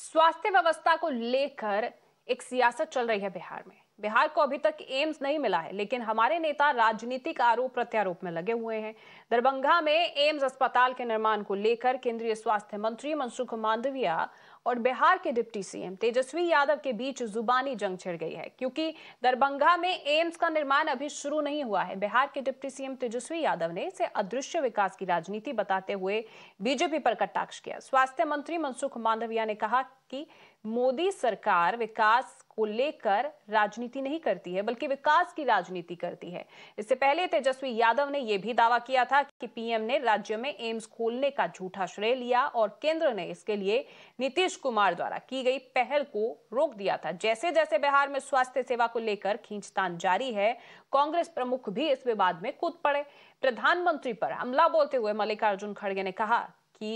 स्वास्थ्य व्यवस्था को लेकर एक सियासत चल रही है बिहार में बिहार को अभी तक एम्स नहीं मिला है लेकिन हमारे नेता राजनीतिक आरोप प्रत्यारोप में लगे हुए हैं दरभंगा में एम्स अस्पताल के निर्माण को लेकर केंद्रीय स्वास्थ्य मंत्री मनसुख मांडविया और बिहार के डिप्टी सीएम तेजस्वी यादव के बीच जुबानी जंग छिड़ गई है क्योंकि दरभंगा में एम्स का निर्माण अभी शुरू नहीं हुआ है बिहार के डिप्टी सीएम तेजस्वी यादव ने इसे अदृश्य विकास की राजनीति बताते हुए बीजेपी पर कटाक्ष किया स्वास्थ्य मंत्री मनसुख मांडविया ने कहा कि मोदी सरकार विकास को लेकर राजनीति नहीं करती है बल्कि विकास की राजनीति करती है इससे पहले तेजस्वी यादव ने यह भी दावा किया था कि पीएम ने राज्य में एम्स खोलने का झूठा श्रेय लिया और केंद्र ने इसके लिए नीतीश कुमार द्वारा की गई पहल को रोक दिया था जैसे जैसे बिहार में स्वास्थ्य सेवा को लेकर खींचतान जारी है कांग्रेस प्रमुख भी इस विवाद में कूद पड़े प्रधानमंत्री पर हमला बोलते हुए मल्लिकार्जुन खड़गे ने कहा कि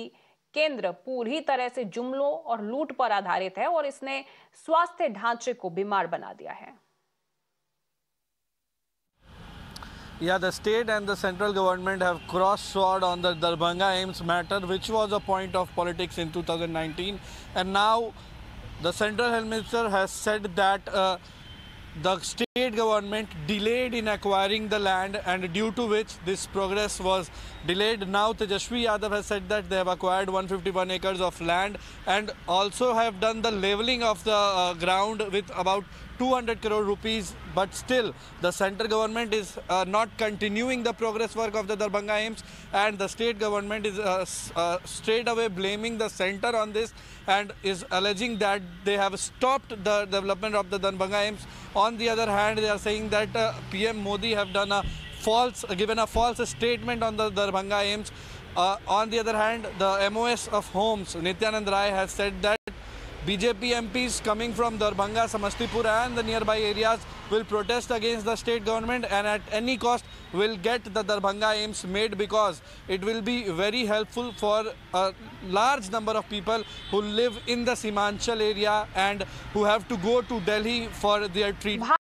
केंद्र पूरी तरह से जुमलों और लूट पर आधारित है और इसने स्वास्थ्य ढांचे को बीमार बना दिया है Yeah, the state and the central government have crossed sword on the Darbhanga aims matter, which was a point of politics in 2019. And now the central health minister has said that uh, the state government delayed in acquiring the land and due to which this progress was delayed. Now Tejashvi Yadav has said that they have acquired 151 acres of land and also have done the leveling of the uh, ground with about 200 crore rupees, but still the central government is uh, not continuing the progress work of the Darbanga AIMS and the state government is uh, uh, straight away blaming the center on this and is alleging that they have stopped the development of the Darbanga AIMS. On the other hand, they are saying that uh, PM Modi have done a false, given a false statement on the Darbanga AIMS. Uh, on the other hand, the MOS of Homes, Nityanand Rai, has said that BJP MPs coming from Darbhanga, Samastipur and the nearby areas will protest against the state government and at any cost will get the Darbhanga aims made because it will be very helpful for a large number of people who live in the Simanchal area and who have to go to Delhi for their treatment.